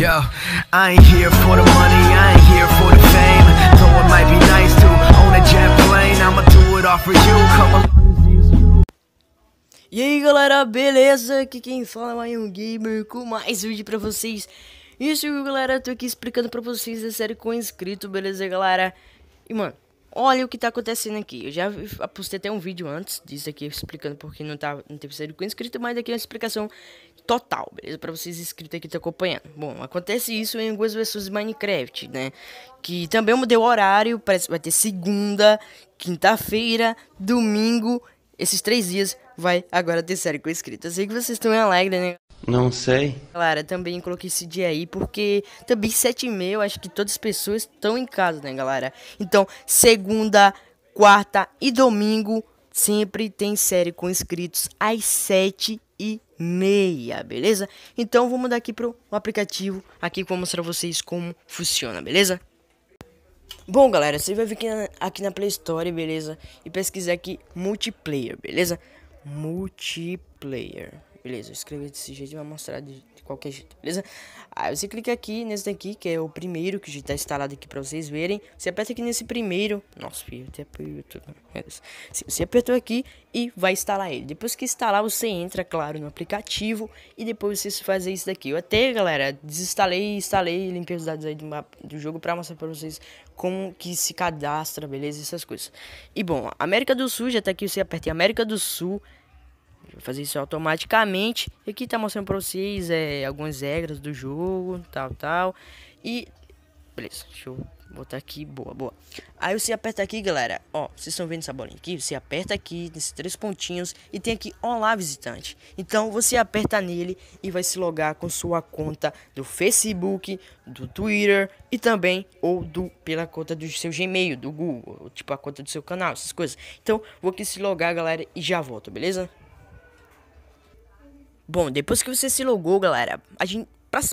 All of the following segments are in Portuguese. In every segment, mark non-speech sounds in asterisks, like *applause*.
Yo, I ain't here for the money, I ain't here for the fame. Though it might be nice to own a jet plane, I'ma do it all for you. Come E aí galera, beleza? Aqui quem fala é o um gamer com mais vídeo pra vocês. Isso galera, eu tô aqui explicando pra vocês a série com inscrito, beleza galera? E mano, olha o que tá acontecendo aqui. Eu já postei até um vídeo antes disso aqui explicando porque não, tá, não teve série com inscrito, mas aqui é uma explicação total, beleza? Para vocês inscritos aqui que tá estão acompanhando. Bom, acontece isso em algumas versões de Minecraft, né? Que também mudei o horário, parece vai ter segunda, quinta-feira, domingo, esses três dias vai agora ter série com inscritos. sei que vocês estão alegres, né? Não sei. Galera, também coloquei esse dia aí porque também sete e meia, acho que todas as pessoas estão em casa, né, galera? Então, segunda, quarta e domingo sempre tem série com inscritos às sete meia, beleza? Então vou mudar aqui pro aplicativo, aqui para vou mostrar vocês como funciona, beleza? Bom, galera, você vai vir aqui na, aqui na Play Store, beleza? E pesquisar aqui multiplayer, beleza? Multiplayer player. Beleza, eu escrevi desse jeito e vai mostrar de, de, qualquer jeito, beleza? Aí você clica aqui nesse daqui, que é o primeiro que já está instalado aqui para vocês verem. Você aperta aqui nesse primeiro. Nossa, filho, até pro YouTube. Você apertou aqui e vai instalar ele. Depois que instalar, você entra, claro, no aplicativo e depois você fazer isso daqui. Eu até, galera, desinstalei instalei, limpei os dados aí do, do jogo para mostrar para vocês como que se cadastra, beleza? Essas coisas. E bom, América do Sul, já tá aqui, você aperta em América do Sul Vai fazer isso automaticamente. E aqui tá mostrando pra vocês é, algumas regras do jogo, tal, tal. E... Beleza, deixa eu botar aqui. Boa, boa. Aí você aperta aqui, galera. Ó, vocês estão vendo essa bolinha aqui? Você aperta aqui, nesses três pontinhos. E tem aqui, olá, visitante. Então, você aperta nele e vai se logar com sua conta do Facebook, do Twitter e também ou do pela conta do seu Gmail, do Google. Tipo, a conta do seu canal, essas coisas. Então, vou aqui se logar, galera, e já volto, beleza? Bom, depois que você se logou, galera, a gente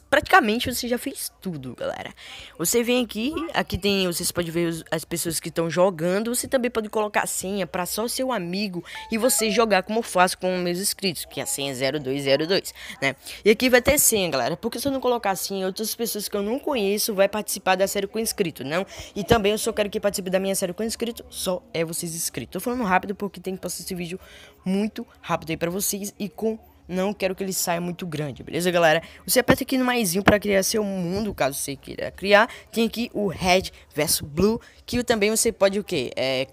praticamente você já fez tudo, galera. Você vem aqui, aqui tem, vocês podem ver as pessoas que estão jogando, você também pode colocar a senha para só seu amigo e você jogar como eu faço com meus inscritos, que é a senha 0202, né? E aqui vai ter senha, galera, porque se eu não colocar a senha, outras pessoas que eu não conheço vai participar da série com inscrito, não? E também eu só quero que participe da minha série com inscrito, só é vocês inscritos. Tô falando rápido porque tem que passar esse vídeo muito rápido aí para vocês e com não quero que ele saia muito grande, beleza, galera? Você aperta tá aqui no maisinho para criar seu mundo, caso você queira criar. Tem aqui o Red versus Blue, que também você pode o quê? É,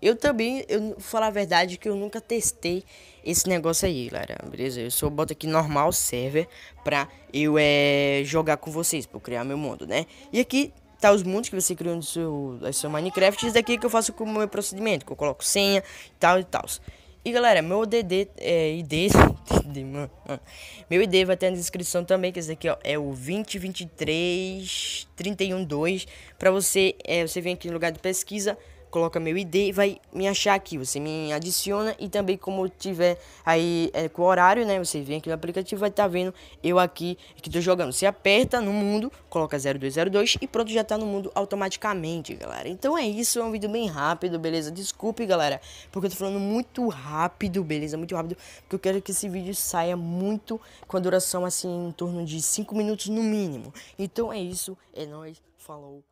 eu também, eu vou falar a verdade que eu nunca testei esse negócio aí, galera, beleza? Eu só boto aqui normal server para eu é, jogar com vocês, para criar meu mundo, né? E aqui tá os mundos que você criou no seu, no seu Minecraft, isso daqui que eu faço com meu procedimento, que eu coloco senha e tal e tal. E galera, meu DD, é, ID, *laughs* mano, meu ID vai ter na descrição também, que esse aqui ó, é o 2023312 pra para você, é, você vem aqui no lugar de pesquisa, coloca meu ID, vai me achar aqui, você me adiciona e também como tiver aí é, com o horário, né, você vem aqui no aplicativo, vai estar tá vendo eu aqui que tô jogando. Você aperta no mundo, coloca 0202 e pronto, já tá no mundo automaticamente, galera. Então é isso, é um vídeo bem rápido, beleza? Desculpe, galera, porque eu tô falando muito rápido, beleza? Muito rápido, porque eu quero que esse vídeo saia muito com a duração assim em torno de 5 minutos no mínimo. Então é isso, é nóis, falou.